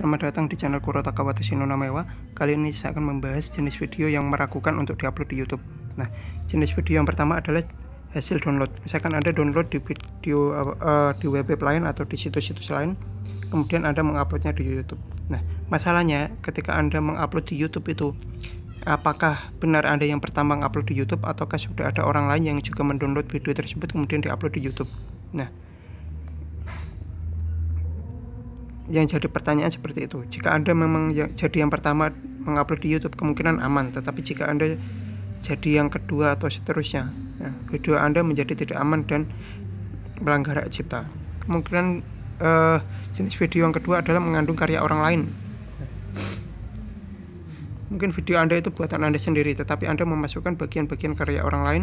Selamat datang di channel Kurota Kawatashi no Namewa Kali ini saya akan membahas jenis video yang meragukan untuk diupload di Youtube Nah, jenis video yang pertama adalah hasil download Misalkan Anda download di video uh, di web lain atau di situs-situs lain Kemudian Anda menguploadnya di Youtube Nah, masalahnya ketika Anda mengupload di Youtube itu Apakah benar Anda yang pertama mengupload di Youtube Ataukah sudah ada orang lain yang juga mendownload video tersebut kemudian diupload di Youtube Nah, yang jadi pertanyaan seperti itu jika anda memang ya, jadi yang pertama mengupload di YouTube kemungkinan aman tetapi jika anda jadi yang kedua atau seterusnya ya, video anda menjadi tidak aman dan melanggar hak cipta kemungkinan eh, jenis video yang kedua adalah mengandung karya orang lain mungkin video anda itu buatan anda sendiri tetapi anda memasukkan bagian-bagian karya orang lain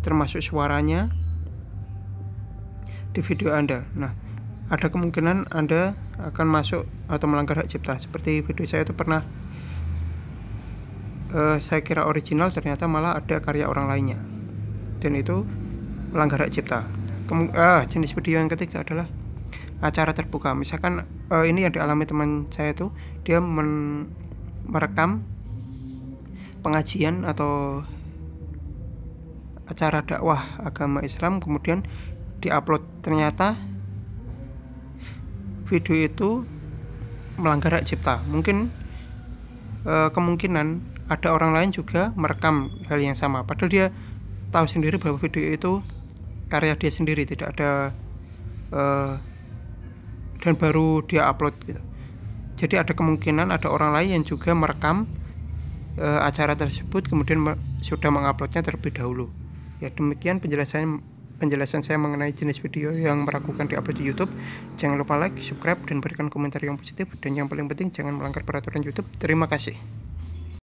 termasuk suaranya di video anda nah ada kemungkinan Anda akan masuk atau melanggar hak cipta. Seperti video saya itu pernah uh, saya kira original ternyata malah ada karya orang lainnya. Dan itu melanggar hak cipta. Kemu uh, ah, jenis video yang ketiga adalah acara terbuka. Misalkan uh, ini yang dialami teman saya itu dia merekam pengajian atau acara dakwah agama Islam kemudian diupload ternyata video itu melanggar hak cipta mungkin e, kemungkinan ada orang lain juga merekam hal yang sama padahal dia tahu sendiri bahwa video itu karya dia sendiri tidak ada e, dan baru dia upload gitu jadi ada kemungkinan ada orang lain yang juga merekam e, acara tersebut kemudian sudah menguploadnya terlebih dahulu ya demikian penjelasannya penjelasan saya mengenai jenis video yang meragukan di upload di YouTube. Jangan lupa like, subscribe, dan berikan komentar yang positif. Dan yang paling penting, jangan melanggar peraturan YouTube. Terima kasih.